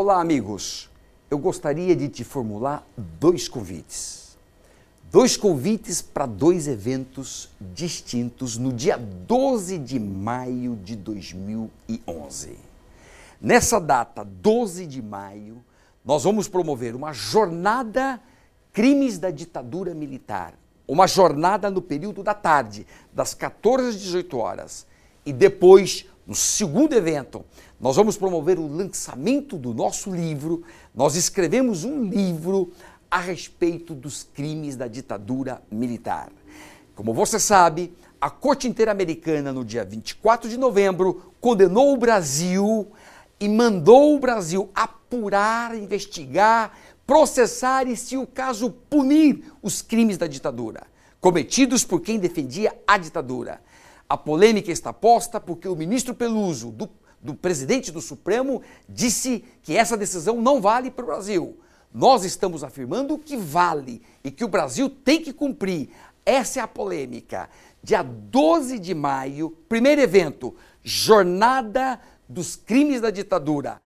Olá, amigos. Eu gostaria de te formular dois convites. Dois convites para dois eventos distintos no dia 12 de maio de 2011. Nessa data, 12 de maio, nós vamos promover uma jornada Crimes da Ditadura Militar. Uma jornada no período da tarde, das 14 às 18 horas. E depois, no segundo evento, nós vamos promover o lançamento do nosso livro. Nós escrevemos um livro a respeito dos crimes da ditadura militar. Como você sabe, a Corte Interamericana, no dia 24 de novembro, condenou o Brasil e mandou o Brasil apurar, investigar, processar e, se o caso, punir os crimes da ditadura, cometidos por quem defendia a ditadura. A polêmica está posta porque o ministro Peluso, do do presidente do Supremo, disse que essa decisão não vale para o Brasil. Nós estamos afirmando que vale e que o Brasil tem que cumprir. Essa é a polêmica. Dia 12 de maio, primeiro evento, Jornada dos Crimes da Ditadura.